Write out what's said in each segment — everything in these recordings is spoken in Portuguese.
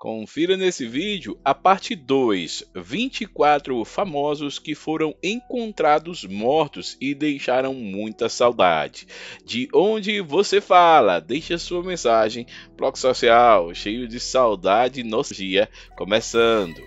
Confira nesse vídeo a parte 2, 24 famosos que foram encontrados mortos e deixaram muita saudade. De onde você fala, Deixe a sua mensagem, bloco social cheio de saudade e nostalgia, começando.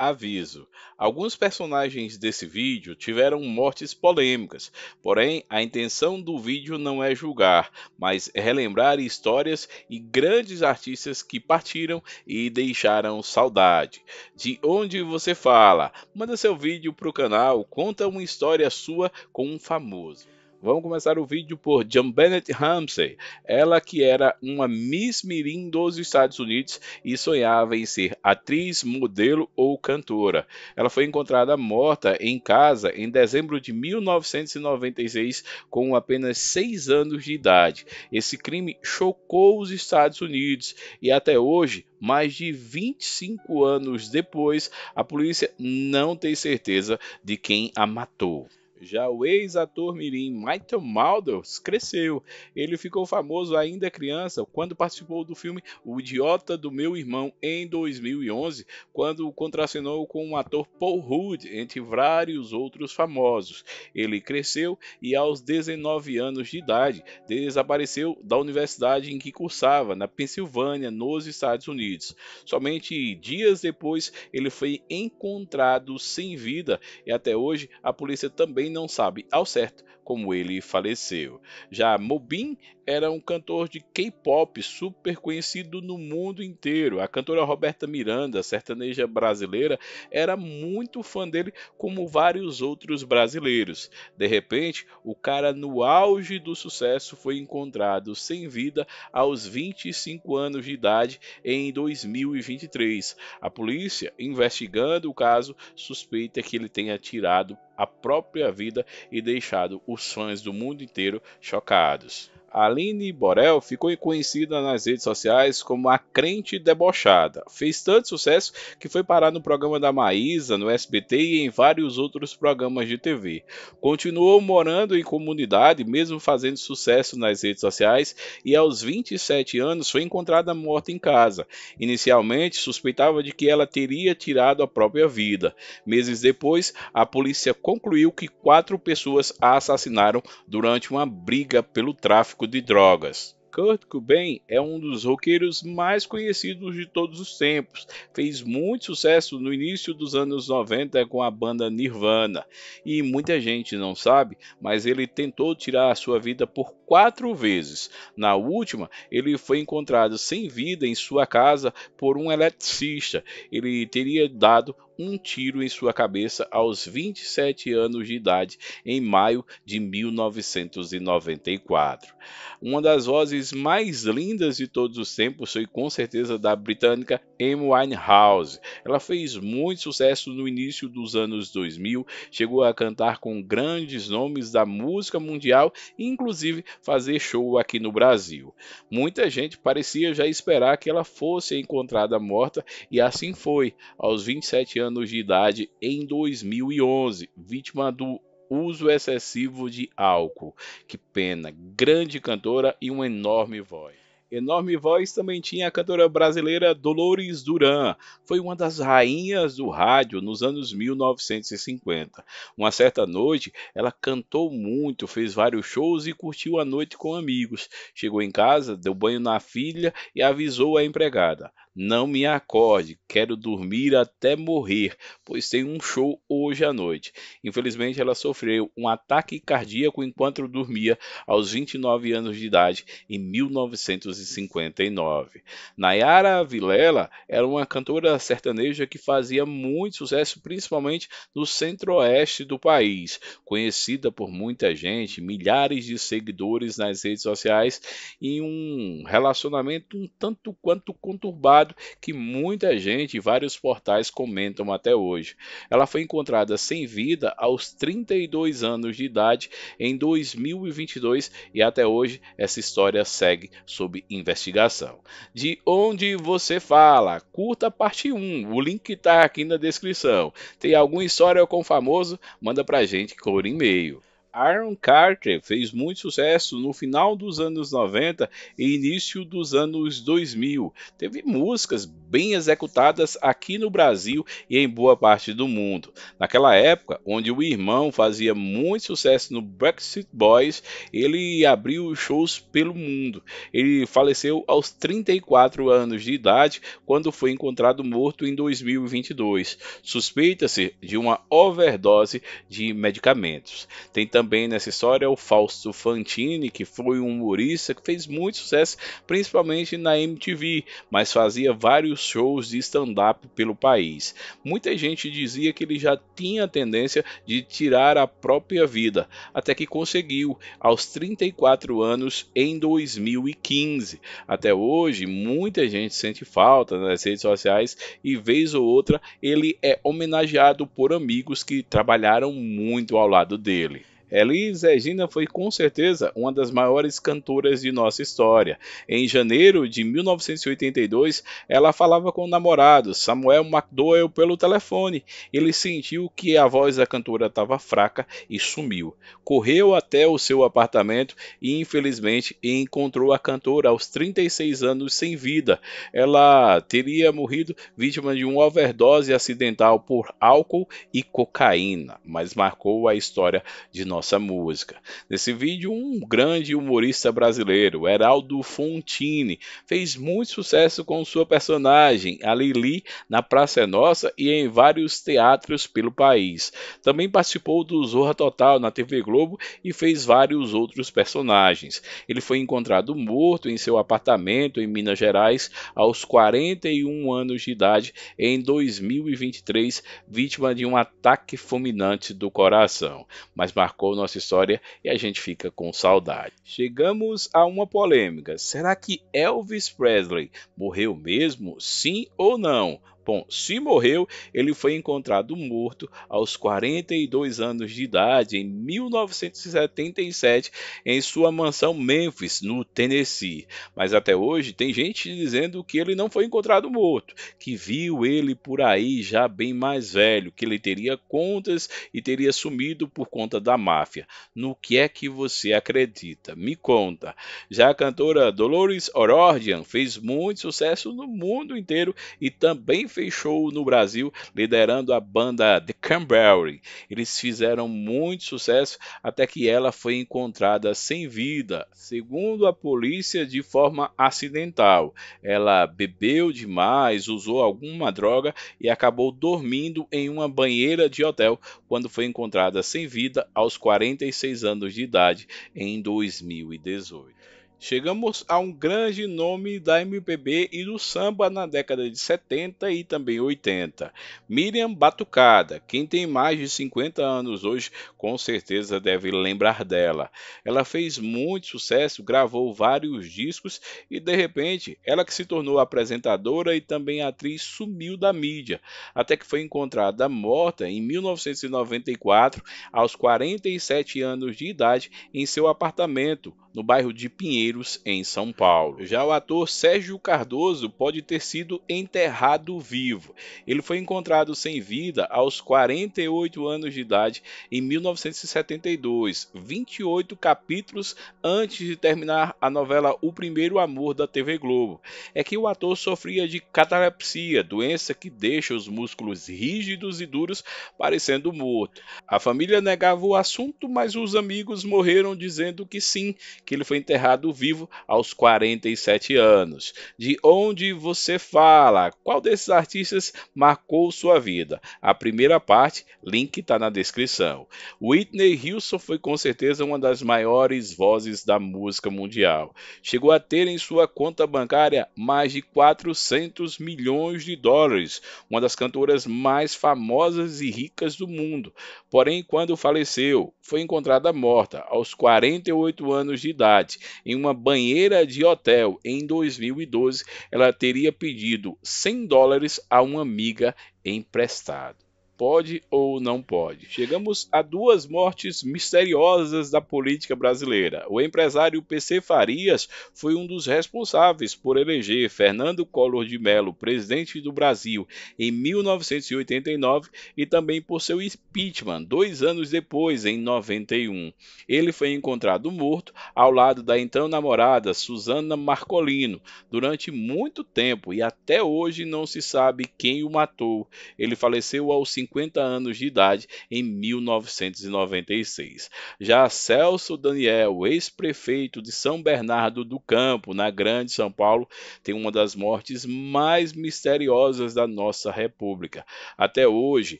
Aviso: alguns personagens desse vídeo tiveram mortes polêmicas, porém a intenção do vídeo não é julgar, mas relembrar histórias e grandes artistas que partiram e deixaram saudade. De onde você fala? Manda seu vídeo pro canal, conta uma história sua com um famoso. Vamos começar o vídeo por Bennett Ramsey, ela que era uma Miss Mirim dos Estados Unidos e sonhava em ser atriz, modelo ou cantora. Ela foi encontrada morta em casa em dezembro de 1996, com apenas 6 anos de idade. Esse crime chocou os Estados Unidos e até hoje mais de 25 anos depois, a polícia não tem certeza de quem a matou. Já o ex-ator mirim Michael Maldos cresceu. Ele ficou famoso ainda criança quando participou do filme O Idiota do Meu Irmão em 2011, quando contracenou com o ator Paul Rudd, entre vários outros famosos. Ele cresceu e aos 19 anos de idade desapareceu da universidade em que cursava, na Pensilvânia, nos Estados Unidos. Somente dias depois ele foi encontrado sem vida e até hoje a polícia também não sabe ao certo como ele faleceu. Já Mobin era um cantor de K-pop super conhecido no mundo inteiro. A cantora Roberta Miranda, sertaneja brasileira, era muito fã dele, como vários outros brasileiros. De repente, o cara no auge do sucesso foi encontrado sem vida aos 25 anos de idade em 2023. A polícia, investigando o caso, suspeita que ele tenha tirado a própria vida e deixado o os fãs do mundo inteiro chocados. Aline Borel ficou conhecida nas redes sociais como a crente debochada. Fez tanto sucesso que foi parar no programa da Maísa, no SBT e em vários outros programas de TV. Continuou morando em comunidade, mesmo fazendo sucesso nas redes sociais, e aos 27 anos foi encontrada morta em casa. Inicialmente suspeitava de que ela teria tirado a própria vida. Meses depois, a polícia concluiu que quatro pessoas a assassinaram durante uma briga pelo tráfico tráfico de drogas. Kurt Cobain é um dos roqueiros mais conhecidos de todos os tempos. Fez muito sucesso no início dos anos 90 com a banda Nirvana. E muita gente não sabe, mas ele tentou tirar a sua vida por quatro vezes. Na última, ele foi encontrado sem vida em sua casa por um eletricista. Ele teria dado um tiro em sua cabeça aos 27 anos de idade, em maio de 1994. Uma das vozes mais lindas de todos os tempos foi com certeza da britânica Amy Winehouse. Ela fez muito sucesso no início dos anos 2000, chegou a cantar com grandes nomes da música mundial, inclusive fazer show aqui no Brasil. Muita gente parecia já esperar que ela fosse encontrada morta e assim foi, aos 27 anos de idade, em 2011, vítima do uso excessivo de álcool. Que pena, grande cantora e uma enorme voz. Enorme voz também tinha a cantora brasileira Dolores Duran. Foi uma das rainhas do rádio nos anos 1950. Uma certa noite, ela cantou muito, fez vários shows e curtiu a noite com amigos. Chegou em casa, deu banho na filha e avisou a empregada. Não me acorde, quero dormir até morrer, pois tem um show hoje à noite. Infelizmente, ela sofreu um ataque cardíaco enquanto dormia aos 29 anos de idade em 1959. Nayara Vilela era uma cantora sertaneja que fazia muito sucesso, principalmente no centro-oeste do país, conhecida por muita gente, milhares de seguidores nas redes sociais e um relacionamento um tanto quanto conturbado que muita gente e vários portais comentam até hoje. Ela foi encontrada sem vida aos 32 anos de idade em 2022 e até hoje essa história segue sob investigação. De onde você fala? Curta a parte 1, o link está aqui na descrição. Tem alguma história com o famoso? Manda pra gente por e-mail. Aaron Carter fez muito sucesso no final dos anos 90 e início dos anos 2000. Teve músicas bem executadas aqui no Brasil e em boa parte do mundo. Naquela época, onde o irmão fazia muito sucesso no Brexit Boys, ele abriu shows pelo mundo. Ele faleceu aos 34 anos de idade quando foi encontrado morto em 2022. Suspeita-se de uma overdose de medicamentos. Tem também também nessa história é o Fausto Fantini, que foi um humorista que fez muito sucesso, principalmente na MTV, mas fazia vários shows de stand-up pelo país. Muita gente dizia que ele já tinha tendência de tirar a própria vida, até que conseguiu aos 34 anos em 2015. Até hoje, muita gente sente falta nas redes sociais e vez ou outra ele é homenageado por amigos que trabalharam muito ao lado dele. Elis Regina foi com certeza uma das maiores cantoras de nossa história. Em janeiro de 1982, ela falava com o namorado Samuel McDowell pelo telefone. Ele sentiu que a voz da cantora estava fraca e sumiu. Correu até o seu apartamento e, infelizmente, encontrou a cantora aos 36 anos sem vida. Ela teria morrido vítima de uma overdose acidental por álcool e cocaína, mas marcou a história de nossa nossa música. Nesse vídeo, um grande humorista brasileiro, Heraldo Fontini, fez muito sucesso com sua personagem, a Lili, na Praça é Nossa e em vários teatros pelo país. Também participou do Zorra Total na TV Globo e fez vários outros personagens. Ele foi encontrado morto em seu apartamento em Minas Gerais aos 41 anos de idade em 2023, vítima de um ataque fulminante do coração, mas marcou marcou nossa história e a gente fica com saudade. Chegamos a uma polêmica: será que Elvis Presley morreu mesmo? Sim ou não? Bom, se morreu, ele foi encontrado morto aos 42 anos de idade em 1977 em sua mansão Memphis, no Tennessee. Mas até hoje tem gente dizendo que ele não foi encontrado morto, que viu ele por aí já bem mais velho, que ele teria contas e teria sumido por conta da máfia. No que é que você acredita? Me conta. Já a cantora Dolores O'Riordan fez muito sucesso no mundo inteiro e também fez fez show no Brasil, liderando a banda The Cranberry. Eles fizeram muito sucesso até que ela foi encontrada sem vida, segundo a polícia, de forma acidental. Ela bebeu demais, usou alguma droga e acabou dormindo em uma banheira de hotel quando foi encontrada sem vida aos 46 anos de idade em 2018. Chegamos a um grande nome da MPB e do samba na década de 70 e também 80, Miriam Batucada. Quem tem mais de 50 anos hoje, com certeza deve lembrar dela. Ela fez muito sucesso, gravou vários discos e de repente, ela que se tornou apresentadora e também atriz sumiu da mídia, até que foi encontrada morta em 1994, aos 47 anos de idade, em seu apartamento no bairro de Pinheiro Pinheiros, em São Paulo. Já o ator Sérgio Cardoso pode ter sido enterrado vivo. Ele foi encontrado sem vida aos 48 anos de idade em 1972, 28 capítulos antes de terminar a novela O Primeiro Amor da TV Globo. É que o ator sofria de catalepsia, doença que deixa os músculos rígidos e duros, parecendo morto. A família negava o assunto, mas os amigos morreram dizendo que sim, que ele foi enterrado vivo aos 47 anos. De onde você fala? Qual desses artistas marcou sua vida? A primeira parte, link está na descrição. Whitney Houston foi com certeza uma das maiores vozes da música mundial. Chegou a ter em sua conta bancária mais de 400 milhões de dólares, uma das cantoras mais famosas e ricas do mundo. Porém, quando faleceu, foi encontrada morta aos 48 anos de idade em uma uma banheira de hotel. Em 2012, ela teria pedido 100 dólares a uma amiga emprestado pode ou não pode? Chegamos a duas mortes misteriosas da política brasileira. O empresário PC Farias foi um dos responsáveis por eleger Fernando Collor de Mello presidente do Brasil em 1989 e também por seu impeachment dois anos depois, em 91. Ele foi encontrado morto ao lado da então namorada Susana Marcolino durante muito tempo e até hoje não se sabe quem o matou. Ele faleceu aos 50 anos de idade em 1996. Já Celso Daniel, ex-prefeito de São Bernardo do Campo, na Grande São Paulo, tem uma das mortes mais misteriosas da nossa República. Até hoje,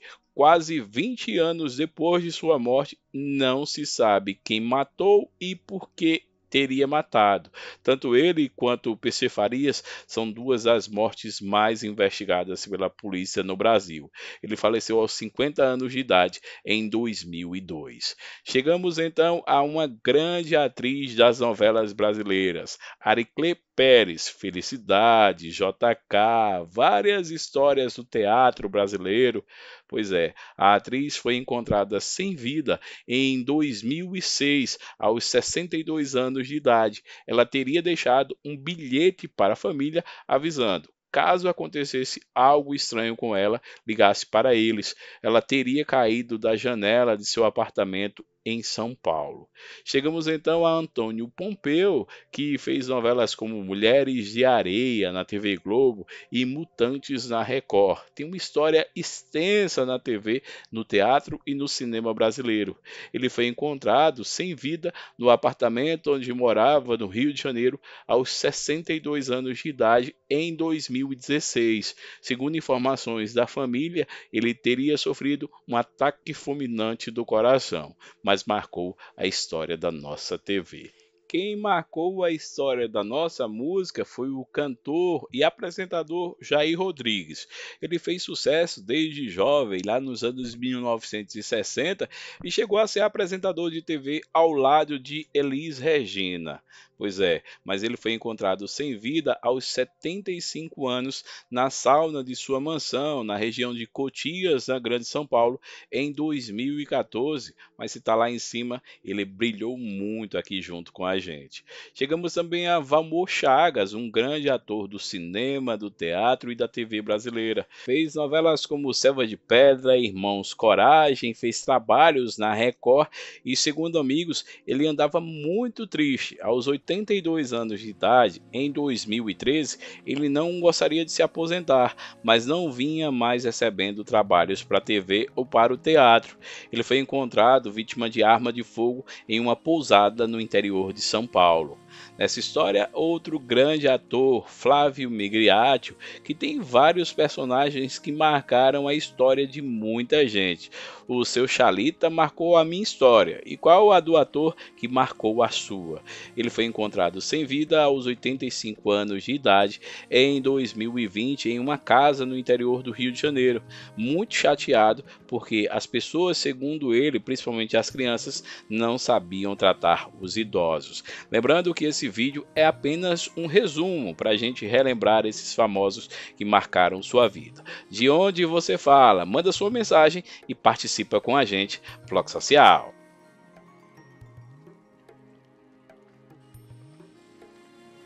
quase 20 anos depois de sua morte, não se sabe quem matou e por que teria matado. Tanto ele quanto o PC Farias são duas das mortes mais investigadas pela polícia no Brasil. Ele faleceu aos 50 anos de idade em 2002. Chegamos então a uma grande atriz das novelas brasileiras, Ariclé Pérez, Felicidade, JK, várias histórias do teatro brasileiro. Pois é, a atriz foi encontrada sem vida em 2006, aos 62 anos de idade. Ela teria deixado um bilhete para a família avisando: caso acontecesse algo estranho com ela, ligasse para eles. Ela teria caído da janela de seu apartamento em São Paulo. Chegamos então a Antônio Pompeu, que fez novelas como Mulheres de Areia na TV Globo e Mutantes na Record. Tem uma história extensa na TV, no teatro e no cinema brasileiro. Ele foi encontrado sem vida no apartamento onde morava no Rio de Janeiro aos 62 anos de idade em 2016. Segundo informações da família, ele teria sofrido um ataque fulminante do coração, mas mas marcou a história da nossa TV. Quem marcou a história da nossa música foi o cantor e apresentador Jair Rodrigues. Ele fez sucesso desde jovem, lá nos anos 1960, e chegou a ser apresentador de TV ao lado de Elis Regina. Pois é, mas ele foi encontrado sem vida aos 75 anos na sauna de sua mansão, na região de Cotias, na Grande São Paulo, em 2014. Mas se está lá em cima, ele brilhou muito aqui junto com a gente. Chegamos também a Valmor Chagas, um grande ator do cinema, do teatro e da TV brasileira. Fez novelas como Selva de Pedra, Irmãos Coragem, fez trabalhos na Record e, segundo amigos, ele andava muito triste aos 80 72 anos de idade, em 2013, ele não gostaria de se aposentar, mas não vinha mais recebendo trabalhos para a TV ou para o teatro. Ele foi encontrado vítima de arma de fogo em uma pousada no interior de São Paulo. Nessa história, outro grande ator, Flávio Migliaccio, que tem vários personagens que marcaram a história de muita gente. O seu Chalita marcou a minha história, e qual a do ator que marcou a sua? Ele foi encontrado sem vida aos 85 anos de idade em 2020 em uma casa no interior do Rio de Janeiro, muito chateado porque as pessoas, segundo ele, principalmente as crianças, não sabiam tratar os idosos. Lembrando que esse vídeo é apenas um resumo para a gente relembrar esses famosos que marcaram sua vida. De onde você fala? Manda sua mensagem e participa com a gente, Bloco Social.